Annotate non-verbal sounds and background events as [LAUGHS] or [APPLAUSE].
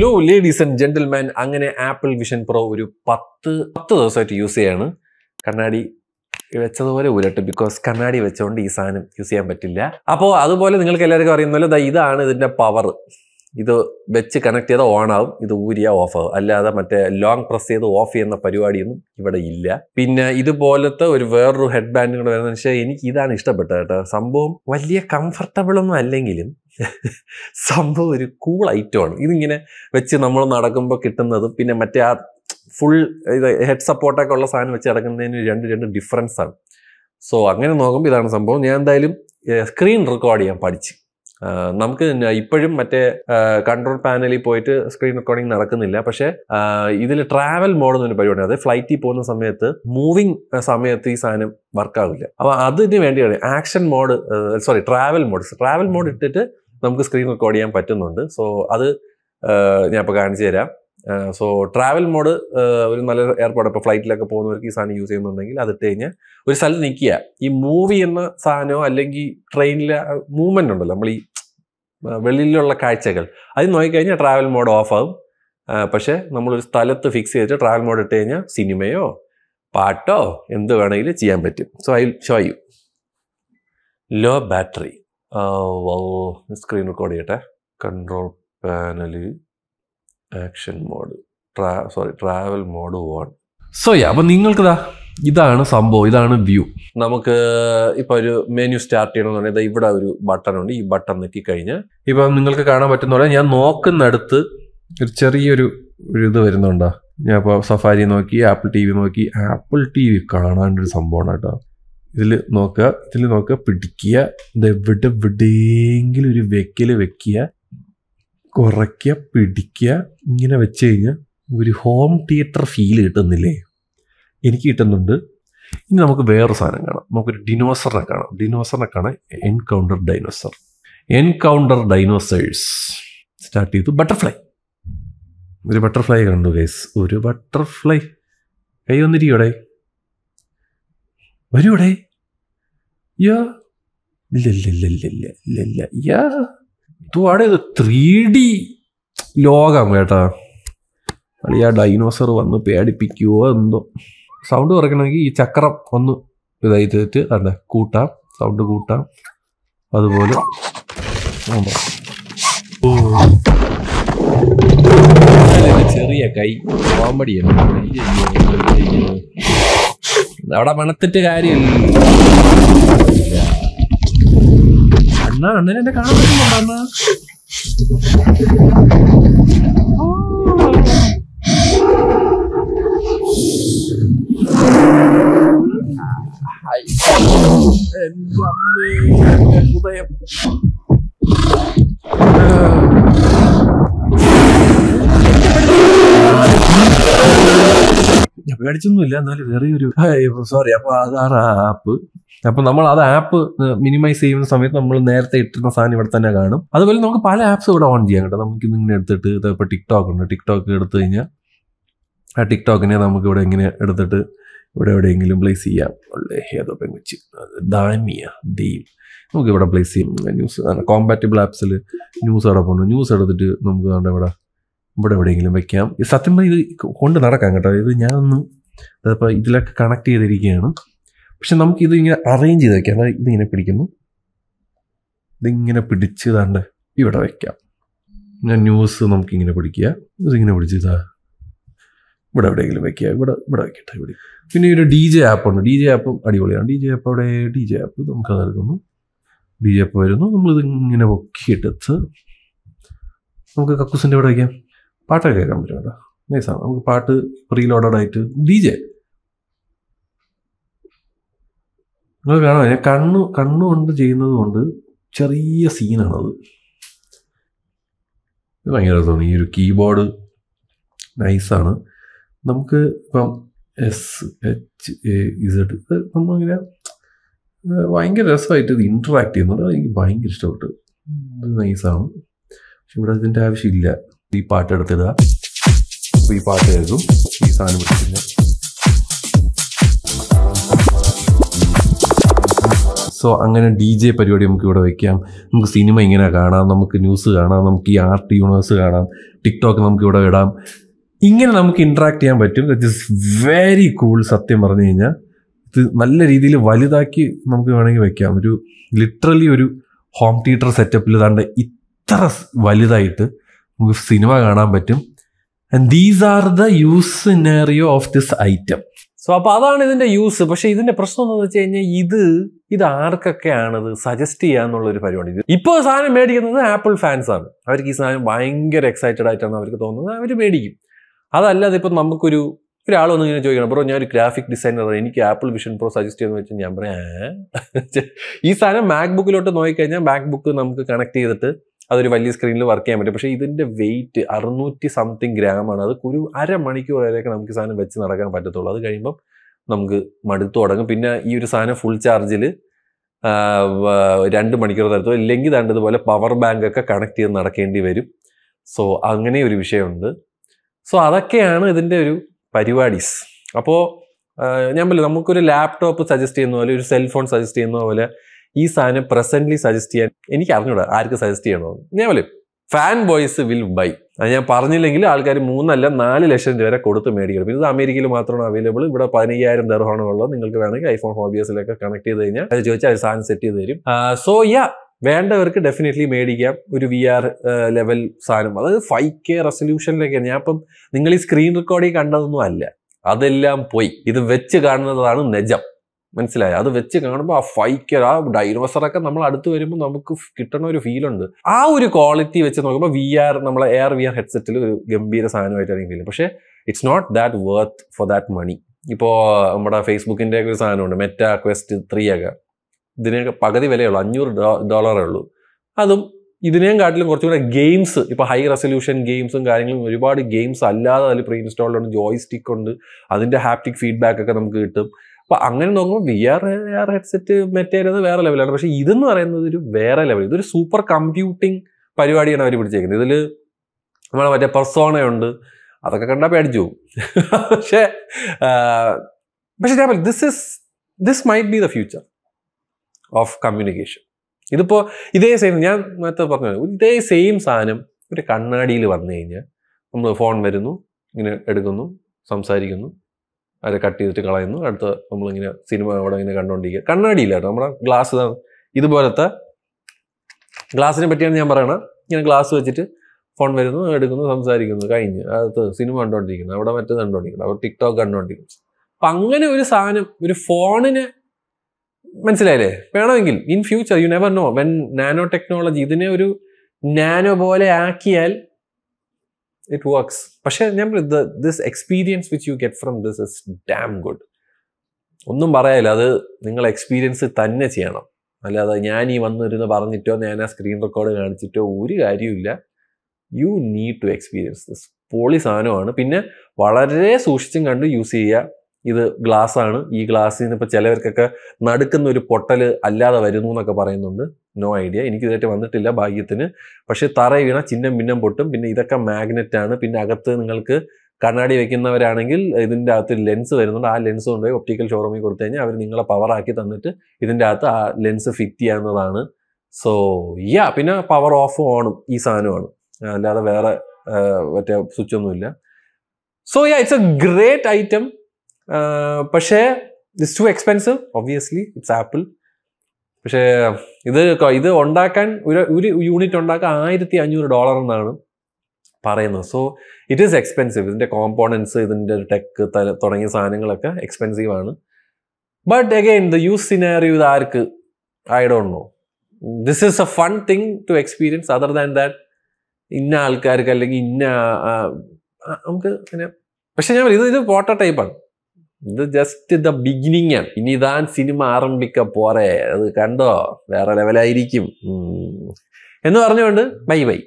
law ladies and gentleman അങ്ങനെ Apple Vision Pro ഒരു പത്ത് പത്ത് ദിവസമായിട്ട് യൂസ് ചെയ്യാണ് കണ്ണാടി വെച്ചതുപോലെ ഉരട്ട് ബിക്കോസ് കണ്ണാടി വെച്ചുകൊണ്ട് ഈ സാധനം യൂസ് ചെയ്യാൻ പറ്റില്ല അപ്പോൾ അതുപോലെ നിങ്ങൾക്ക് എല്ലാവർക്കും അറിയുന്നല്ലോ ഇതാണ് ഇതിൻ്റെ പവർ ഇത് വെച്ച് കണക്ട് ചെയ്താൽ ഓൺ ആവും ഇത് ഊരിയാൽ ഓഫ് ആവും അല്ലാതെ മറ്റേ ലോങ് പ്രസ് ചെയ്ത് ഓഫ് ചെയ്യുന്ന പരിപാടിയൊന്നും ഇവിടെ ഇല്ല പിന്നെ ഇതുപോലത്തെ ഒരു വേറൊരു ഹെഡ് ബാൻഡ് കൂടെ വരുന്ന പക്ഷേ എനിക്ക് ഇതാണ് ഇഷ്ടപ്പെട്ടത് കേട്ടോ സംഭവം വലിയ കംഫർട്ടബിൾ ഒന്നും അല്ലെങ്കിലും [LAUGHS] സംഭവം ഒരു കൂൾ ഐറ്റമാണ് ഇതിങ്ങനെ വെച്ച് നമ്മൾ നടക്കുമ്പോൾ കിട്ടുന്നത് പിന്നെ മറ്റേ ആ ഫുൾ ഇത് ഹെഡ് സപ്പോർട്ടൊക്കെ ഉള്ള സാധനം വെച്ച് നടക്കുന്നതിന് രണ്ട് രണ്ട് ഡിഫറൻസാണ് സോ അങ്ങനെ നോക്കുമ്പോൾ ഇതാണ് സംഭവം ഞാൻ എന്തായാലും സ്ക്രീൻ റെക്കോർഡ് ചെയ്യാൻ പഠിച്ചു നമുക്ക് ഇപ്പോഴും മറ്റേ കൺട്രോൾ പാനലിൽ പോയിട്ട് സ്ക്രീൻ റെക്കോർഡിംഗ് നടക്കുന്നില്ല പക്ഷേ ഇതിൽ ട്രാവൽ മോഡ് എന്നൊരു പരിപാടി അതായത് ഫ്ലൈറ്റിൽ പോകുന്ന സമയത്ത് മൂവിങ് സമയത്ത് ഈ സാധനം വർക്കാവില്ല അപ്പോൾ അതിന് വേണ്ടിയാണ് action mode sorry travel mode travel mode ഇട്ടിട്ട് നമുക്ക് സ്ക്രീൻ റെക്കോർഡ് ചെയ്യാൻ പറ്റുന്നുണ്ട് സോ അത് ഞാൻ ഇപ്പോൾ കാണിച്ചു തരാം സോ ട്രാവൽ മോഡ് ഒരു നല്ല ഏർപ്പാട് ഇപ്പോൾ ഫ്ലൈറ്റിലൊക്കെ പോകുന്നവർക്ക് ഈ സാധനം യൂസ് ചെയ്യുന്നുണ്ടെങ്കിൽ അതിട്ട് കഴിഞ്ഞാൽ ഒരു സ്ഥലത്ത് നിൽക്കുക ഈ മൂവി എന്ന സാധനമോ അല്ലെങ്കിൽ ട്രെയിനിലെ മൂവ്മെൻ്റ് ഉണ്ടല്ലോ നമ്മൾ ഈ വെളിയിലുള്ള കാഴ്ചകൾ അത് നോക്കിക്കഴിഞ്ഞാൽ ട്രാവൽ മോഡ് ഓഫ് ആവും പക്ഷേ നമ്മളൊരു സ്ഥലത്ത് ഫിക്സ് ചെയ്തിട്ട് ട്രാവൽ മോഡ് ഇട്ട് കഴിഞ്ഞാൽ സിനിമയോ പാട്ടോ എന്ത് വേണമെങ്കിലും ചെയ്യാൻ പറ്റും so I show you low battery screen record ചെയ്യട്ടെ കൺട്രോൾ പാനല് ആക്ഷൻ മോഡ് ട്രാ sorry travel mode on so അപ്പം നിങ്ങൾക്കിതാ ഇതാണ് സംഭവം ഇതാണ് വ്യൂ നമുക്ക് ഇപ്പൊ ഒരു മെനു സ്റ്റാർട്ട് ചെയ്യണമെന്നുണ്ടെങ്കിൽ ഇവിടെ ഒരു ബട്ടൺ ഉണ്ട് ഈ ബട്ടൺ നെക്കി കഴിഞ്ഞാൽ ഇപ്പം നിങ്ങൾക്ക് കാണാൻ പറ്റുന്ന പോലെ ഞാൻ നോക്കുന്നിടത്ത് ഒരു ചെറിയൊരു ഇത് വരുന്നുണ്ടോ ഞാൻ ഇപ്പോൾ സഫാരി നോക്കി ആപ്പിൾ ടി വി നോക്കി ആപ്പിൾ ടി വി കാണാൻ്റെ ഒരു സംഭവമാണ് കേട്ടോ ഇതിൽ നോക്കുക ഇതിൽ നോക്കുക പിടിക്കുക ഇത് എവിടെ എവിടെയെങ്കിലും ഒരു വെക്കൽ വെക്കുക കുറയ്ക്കുക പിടിക്കുക ഇങ്ങനെ വെച്ച് കഴിഞ്ഞാൽ ഒരു ഹോം തിയേറ്റർ ഫീൽ കിട്ടുന്നില്ലേ എനിക്ക് കിട്ടുന്നുണ്ട് ഇനി നമുക്ക് വേറൊരു സാധനം കാണാം നമുക്കൊരു ഡിനോസറിനെ കാണാം ഡിനോസറിനെ കാണാം encounter dinosaur encounter dinosaurs start ചെയ്തു ബട്ടർഫ്ലൈ ഒരു ബട്ടർഫ്ലൈ കണ്ടു ഗൈസ് ഒരു ബട്ടർഫ്ലൈ കൈ വന്നിരിക്കോടെ വരൂടെ യാ ഇല്ല ഇല്ല ഇല്ല ഇല്ല ഇല്ല ഇല്ല യാ എന്തുവാണ് ഇത് ത്രീ ഡി ലോകം കേട്ടോ കേട്ടാ ആ ഡൈനോസർ വന്ന് പേടിപ്പിക്കുവോ എന്തോ സൗണ്ട് കുറയ്ക്കണമെങ്കിൽ ഈ ചക്രം ഒന്ന് ഇതായി തീറ്റ് അതെ കൂട്ടാം സൗണ്ട് കൂട്ടാം അതുപോലെ ചെറിയ കൈ കോമഡി അവിടെ മണത്തിട്ട് കാര്യമില്ല എന്നാ കണ്ണിന് എന്നെ കാണാൻ ഞാൻ പേടിച്ചൊന്നുമില്ല എന്നാലും ഒരു സോറി അപ്പൊ ആപ്പ് അപ്പോൾ നമ്മൾ അത് ആപ്പ് മിനിമൈസ് ചെയ്യുന്ന സമയത്ത് നമ്മൾ നേരത്തെ ഇട്ടിരുന്ന സാധനം ഇവിടെ തന്നെ കാണും അതുപോലെ നമുക്ക് പല ആപ്സ് ഇവിടെ ഓൺ ചെയ്യാം കേട്ടോ നമുക്ക് ഇങ്ങനെ എടുത്തിട്ട് ഇപ്പോൾ ടിക്ടോക്ക് ഉണ്ട് ടിക്ടോക്ക് എടുത്തു കഴിഞ്ഞാൽ ആ ടിക്ടോക്കിനെ നമുക്ക് ഇവിടെ ഇങ്ങനെ എടുത്തിട്ട് ഇവിടെ എവിടെയെങ്കിലും പ്ലേസ് ചെയ്യാം ഉള്ളേ ഏതോ പെങ്കുച്ചി ദാമിയ ദീം നമുക്ക് ഇവിടെ പ്ലേസ് ചെയ്യാം ന്യൂസ് കോമ്പാറ്റബിൾ ആപ്സിൽ ന്യൂസ് കിടപ്പുണ്ട് ന്യൂസ് എടുത്തിട്ട് നമുക്ക് നമ്മുടെ ഇവിടെ ഇവിടെ എവിടെയെങ്കിലും വെക്കാം സത്യം ഇത് കൊണ്ട് നടക്കാം കേട്ടോ ഇത് ഞാനൊന്ന് അതിപ്പോൾ ഇതിലൊക്കെ കണക്ട് ചെയ്തിരിക്കുകയാണ് പക്ഷെ ഇത് ഇങ്ങനെ അറേഞ്ച് ചെയ്ത് വെക്കാം അതായത് ഇതിങ്ങനെ പിടിക്കുന്നു ഇതിങ്ങനെ പിടിച്ച് താണ്ട് ഇവിടെ വെക്കാം ഞാൻ ന്യൂസ് നമുക്ക് ഇങ്ങനെ പിടിക്കുക ഇതിങ്ങനെ പിടിച്ച് ഇതാ ഇവിടെ എവിടെയെങ്കിലും വെക്കുക ഇവിടെ ഇവിടെ വെക്കട്ടെ ഇവിടെ പിന്നെ ഒരു ഡി ജെ ഉണ്ട് ഡി ജെ ആപ്പും അടിപൊളിയാണ് ഡി ജെ ആപ്പ് അവിടെ ഡി ജെ ആപ്പ് നമുക്ക് എടുക്കുന്നു ഡി ജെ ആപ്പ് വരുന്നു നമ്മളിത് ഇങ്ങനെ പൊക്കിയിട്ടെടുത്ത് നമുക്ക് കക്കൂസിൻ്റെ ഇവിടെ വയ്ക്കാം പാട്ടൊക്കെ കേൾക്കാൻ പറ്റും കേട്ടോ നൈസാണ് നമുക്ക് പാട്ട് പ്രീലോഡഡ് ആയിട്ട് ഡി ജെ നിങ്ങൾ കാണാൻ ഞാൻ കണ്ണു കൊണ്ട് ചെയ്യുന്നത് കൊണ്ട് ചെറിയ സീനാണത് ഭയങ്കര രസമാണ് ഈ ഒരു കീബോർഡ് നൈസാണ് നമുക്ക് ഇപ്പം എസ് എച്ച് എ ഇസഡ് ഇത് നമ്മളിങ്ങനെ ഭയങ്കര രസമായിട്ട് ഇത് ഇൻട്രാക്ട് ചെയ്യുന്നുണ്ട് എനിക്ക് ഭയങ്കര ഇഷ്ടപ്പെട്ടു ഇത് നൈസാണ് പക്ഷെ ഇവിടെ ഇതിൻ്റെ ആവശ്യമില്ല ഈ പാട്ട് എടുത്തിടുക അപ്പോൾ ഈ പാട്ട് കേൾക്കും ഈ സാധനം പിടിച്ചില്ല സോ അങ്ങനെ ഡി ജെ പരിപാടി നമുക്ക് ഇവിടെ വയ്ക്കാം നമുക്ക് സിനിമ ഇങ്ങനെ കാണാം നമുക്ക് ന്യൂസ് കാണാം നമുക്ക് ഈ ആർട്ട് യൂണിവേഴ്സ് കാണാം ടിക്ടോക്ക് നമുക്ക് ഇവിടെ ഇടാം ഇങ്ങനെ നമുക്ക് ഇൻട്രാക്ട് ചെയ്യാൻ പറ്റും ദറ്റ് ഇസ് വെരി കൂൾ സത്യം പറഞ്ഞു കഴിഞ്ഞാൽ ഇത് നല്ല രീതിയിൽ വലുതാക്കി നമുക്ക് വേണമെങ്കിൽ വെക്കാം ഒരു ലിറ്ററലി ഒരു ഹോം തിയേറ്റർ സെറ്റപ്പിൽ ഇതാണ്ട് ഇത്ര വലുതായിട്ട് നമുക്ക് സിനിമ കാണാൻ പറ്റും and these are the use scenario of this item so അപ്പോൾ അതാണ് ഇതിൻ്റെ യൂസ് പക്ഷെ ഇതിൻ്റെ പ്രശ്നം എന്ന് വെച്ച് കഴിഞ്ഞാൽ ഇത് ഇത് ആർക്കൊക്കെയാണത് സജസ്റ്റ് ചെയ്യുക എന്നുള്ളൊരു പരിപാടി ഇപ്പോൾ സാധനം മേടിക്കുന്നത് ആപ്പിൾ ഫാൻസാണ് അവർക്ക് ഈ സാധനം ഭയങ്കര എക്സൈറ്റഡ് ആയിട്ടാണ് അവർക്ക് തോന്നുന്നത് അവർ മേടിക്കും അതല്ലാതെ ഇപ്പം നമുക്കൊരു ഒരാൾ വന്ന് ഇങ്ങനെ ചോദിക്കണം ബ്രോ ഞാനൊരു ഗ്രാഫിക് ഡിസൈനറാണ് എനിക്ക് ആപ്പിൾ വിഷൻ പ്രോ സജസ്റ്റ് ചെയ്യുന്ന വെച്ചാൽ ഞാൻ പറയാം [LAUGHS] ഈ സാധനം മാക്ബുക്കിലോട്ട് നോക്കിക്കഴിഞ്ഞാൽ മാക്ബുക്ക് നമുക്ക് കണക്ട് ചെയ്തിട്ട് അതൊരു വലിയ സ്ക്രീനിൽ വർക്ക് ചെയ്യാൻ പറ്റും പക്ഷേ ഇതിൻ്റെ വെയിറ്റ് അറുന്നൂറ്റി സംതിങ് ഗ്രാമാണ് അത് ഒരു അരമണിക്കൂർ വരെയൊക്കെ നമുക്ക് സാധനം വെച്ച് നടക്കാൻ പറ്റത്തുള്ളൂ അത് കഴിയുമ്പം നമുക്ക് മടുത്തു തുടങ്ങും പിന്നെ ഈ ഒരു സാധനം ഫുൾ ചാർജിൽ രണ്ട് മണിക്കൂർ തരത്തോ ഇല്ലെങ്കിൽ തണ്ടതുപോലെ പവർ ബാങ്ക് ഒക്കെ കണക്ട് ചെയ്ത് നടക്കേണ്ടി വരും സോ അങ്ങനെ ഒരു വിഷയമുണ്ട് സോ അതൊക്കെയാണ് ഇതിൻ്റെ ഒരു പരിപാടീസ് അപ്പോൾ ഞാൻ പറയില്ല നമുക്കൊരു ലാപ്ടോപ്പ് സജസ്റ്റ് ചെയ്യുന്ന പോലെ ഒരു സെൽഫോൺ സജസ്റ്റ് ചെയ്യുന്ന പോലെ ഈ സാധനം പ്രസന്റ്ലി സജസ്റ്റ് ചെയ്യാൻ എനിക്ക് അറിഞ്ഞൂടാ ആർക്ക് സജസ്റ്റ് ചെയ്യണോ ഞാൻ പറയും ഫാൻ ബോയ്സ് വിൽ ബൈ അത് ഞാൻ പറഞ്ഞില്ലെങ്കിൽ ആൾക്കാർ മൂന്നല്ല നാല് ലക്ഷം രൂപ വരെ കൊടുത്ത് മേടിക്കണം ഇത് അമേരിക്കയിൽ മാത്രമാണ് അവൈലബിൾ ഇവിടെ പതിനയ്യായിരം ദർഹമാണ് ഉള്ളത് നിങ്ങൾക്ക് വേണമെങ്കിൽ ഐഫോൺ ഹോബിയസിലൊക്കെ കണക്ട് ചെയ്ത് കഴിഞ്ഞാൽ അത് ചോദിച്ചാൽ അത് സാധനം സെറ്റ് ചെയ്ത് തരും സോ യാ വേണ്ടവർക്ക് ഡെഫിനറ്റ്ലി മേടിക്കാം ഒരു വി ആർ ലെവൽ സാധനം അതായത് ഫൈവ് കെ റെസൊല്യൂഷനിലൊക്കെ ഞാൻ ഇപ്പം നിങ്ങൾ ഈ സ്ക്രീൻ റെക്കോർഡിങ് കണ്ടതൊന്നും അല്ല അതെല്ലാം പോയി ഇത് വെച്ച് കാണുന്നതാണ് നിജം മനസ്സിലായി അത് വെച്ച് കാണുമ്പോൾ ആ ഫൈക്കർ ആ ഡൈനോസറൊക്കെ നമ്മൾ അടുത്ത് വരുമ്പോൾ നമുക്ക് കിട്ടണ ഒരു ഫീൽ ഉണ്ട് ആ ഒരു ക്വാളിറ്റി വെച്ച് നോക്കുമ്പോൾ വി ആർ നമ്മളെ എയർ വി ആർ ഹെഡ്സെറ്റിൽ ഒരു ഗംഭീര സാധനമായിട്ടാണ് എനിക്ക് ഫീൽ പക്ഷേ it's not that worth for that money ഇപ്പോൾ നമ്മുടെ ഫേസ്ബുക്കിൻ്റെ ഒക്കെ ഒരു സാധനമുണ്ട് മെറ്റ ക്വസ്റ്റ് ത്രീ ഒക്കെ ഇതിനൊക്കെ പകുതി വിലയുള്ളൂ അഞ്ഞൂറ് ഡോളറേ ഉള്ളൂ അതും ഇതിനേം കാട്ടിലും കുറച്ചുകൂടെ ഗെയിംസ് ഇപ്പോൾ ഹൈ റെസൊല്യൂഷൻ ഗെയിംസും കാര്യങ്ങളും ഒരുപാട് ഗെയിംസ് അല്ലാതെ അതിൽ പ്രീ ഇൻസ്റ്റാൾഡ് ഉണ്ട് ജോയ് സ്റ്റിക്ക് ഉണ്ട് അതിൻ്റെ ഹാപ്റ്റിക് ഫീഡ്ബാക്ക് ഒക്കെ നമുക്ക് കിട്ടും അപ്പൊ അങ്ങനെ നോക്കുമ്പോൾ വി ആർ ആർ ഹെഡ്സെറ്റ് മറ്റേത് വേറെ ലെവലാണ് പക്ഷെ ഇതെന്ന് പറയുന്നത് ഒരു വേറെ ലെവൽ ഇതൊരു സൂപ്പർ കമ്പ്യൂട്ടിംഗ് പരിപാടിയാണ് അവർ പിടിച്ചേക്കുന്നത് ഇതിൽ നമ്മളെ മറ്റേ പെർസോണയുണ്ട് അതൊക്കെ കണ്ടാൽ പേടിച്ചു പോകും [LAUGHS] പക്ഷേ പക്ഷെ ഞാൻ പറയും this is this might be the future of communication ഇതിപ്പോൾ ഇതേ സെയിം ഞാൻ നേരത്തെ പറഞ്ഞു ഇതേ സെയിം സാധനം ഒരു കണ്ണാടിയിൽ വന്നു കഴിഞ്ഞാൽ നമ്മൾ ഫോൺ വരുന്നു ഇങ്ങനെ എടുക്കുന്നു സംസാരിക്കുന്നു അത് കട്ട് ചെയ്തിട്ട് കളയുന്നു അടുത്ത നമ്മളിങ്ങനെ സിനിമ അവിടെ ഇങ്ങനെ കണ്ടുകൊണ്ടിരിക്കുക കണ്ണാടിയില്ലായിരുന്നു നമ്മുടെ ഗ്ലാസ് ഇതുപോലത്തെ ഗ്ലാസിനെ പറ്റിയാണ് ഞാൻ പറയണത് ഇങ്ങനെ ഗ്ലാസ് വെച്ചിട്ട് ഫോൺ വരുന്നു എടുക്കുന്നു സംസാരിക്കുന്നു കഴിഞ്ഞ് അടുത്ത് സിനിമ കണ്ടുകൊണ്ടിരിക്കുന്നു അവിടെ മറ്റേ കണ്ടുകൊണ്ടിരിക്കുന്നു അവർ ടിക്ടോക്ക് കണ്ടുകൊണ്ടിരിക്കുന്നു അപ്പം അങ്ങനെ ഒരു സാധനം ഒരു ഫോണിന് മനസ്സിലായില്ലേ വേണമെങ്കിൽ in future you never know when nano technology ഇതിനെ ഒരു നാനോ പോലെ ആക്കിയാൽ ഇറ്റ് വർക്ക്സ് പക്ഷേ ഞാൻ this experience which you get from this is damn good ഒന്നും പറയാല്ല അത് നിങ്ങൾ എക്സ്പീരിയൻസ് തന്നെ ചെയ്യണം അല്ലാതെ ഞാൻ ഈ വന്നിരുന്ന് പറഞ്ഞിട്ടോ ഞാൻ ആ സ്ക്രീൻ റെക്കോർഡ് കാണിച്ചിട്ടോ ഒരു കാര്യമില്ല you need to experience this പോളി സാധനമാണ് പിന്നെ വളരെ സൂക്ഷിച്ചും കണ്ട് യൂസ് ചെയ്യുക ഇത് ഗ്ലാസ് ആണ് ഈ ഗ്ലാസ്സിൽ നിന്ന് ഇപ്പോൾ ചിലവർക്കൊക്കെ നടുക്കുന്ന ഒരു പൊട്ടൽ അല്ലാതെ വരുന്നു എന്നൊക്കെ പറയുന്നുണ്ട് നോ ഐഡിയ എനിക്ക് ഇതായിട്ട് വന്നിട്ടില്ല ഭാഗ്യത്തിന് പക്ഷേ തറ വീണ ചിഹ്നം ഭിന്നം പൊട്ടും പിന്നെ ഇതൊക്കെ മാഗ്നറ്റ് ആണ് പിന്നെ അകത്ത് നിങ്ങൾക്ക് കണ്ണാടി വെക്കുന്നവരാണെങ്കിൽ ഇതിൻ്റെ അകത്ത് ലെൻസ് വരുന്നുണ്ട് ആ ലെൻസ് കൊണ്ടുപോയി ഒപ്റ്റിക്കൽ ഷോറൂമിൽ കൊടുത്തു കഴിഞ്ഞാൽ അവർ നിങ്ങളെ പവർ ആക്കി തന്നിട്ട് ഇതിൻ്റെ അകത്ത് ആ ലെൻസ് ഫിറ്റ് ചെയ്യാവുന്നതാണ് സോ യാ പിന്നെ പവർ ഓഫ് ഓണും ഈ സാധനമാണ് അല്ലാതെ വേറെ മറ്റേ സ്വിച്ച് ഒന്നുമില്ല so yeah it's a great item പക്ഷേ it's too expensive obviously it's Apple പക്ഷേ ഇത് ഇത് ഉണ്ടാക്കാൻ ഒരു ഒരു യൂണിറ്റ് ഉണ്ടാക്കാൻ ആയിരത്തി അഞ്ഞൂറ് ഡോളർ എന്നാണ് പറയുന്നത് സോ ഇറ്റ് ഈസ് എക്സ്പെൻസീവ് ഇതിൻ്റെ കോമ്പോണൻസ് ഇതിൻ്റെ ടെക്ക് തുടങ്ങിയ സാധനങ്ങളൊക്കെ എക്സ്പെൻസീവ് ആണ് but again the use scenario ഇത് ആർക്ക് I don't know this is a fun thing to experience other than that ഇന്ന ആൾക്കാർക്ക് അല്ലെങ്കിൽ ഇന്ന നമുക്ക് പിന്നെ പക്ഷെ ഞാൻ ഇത് ഇത് ഫോട്ടോ ടൈപ്പാണ് ഇത് ജസ്റ്റ് ദ ബിഗിനിങ് ആണ് ഇനി താൻ സിനിമ ആരംഭിക്ക പോരെ അത് കണ്ടോ വേറെ ലെവലായിരിക്കും എന്ന് പറഞ്ഞുകൊണ്ട് ബൈ ബൈ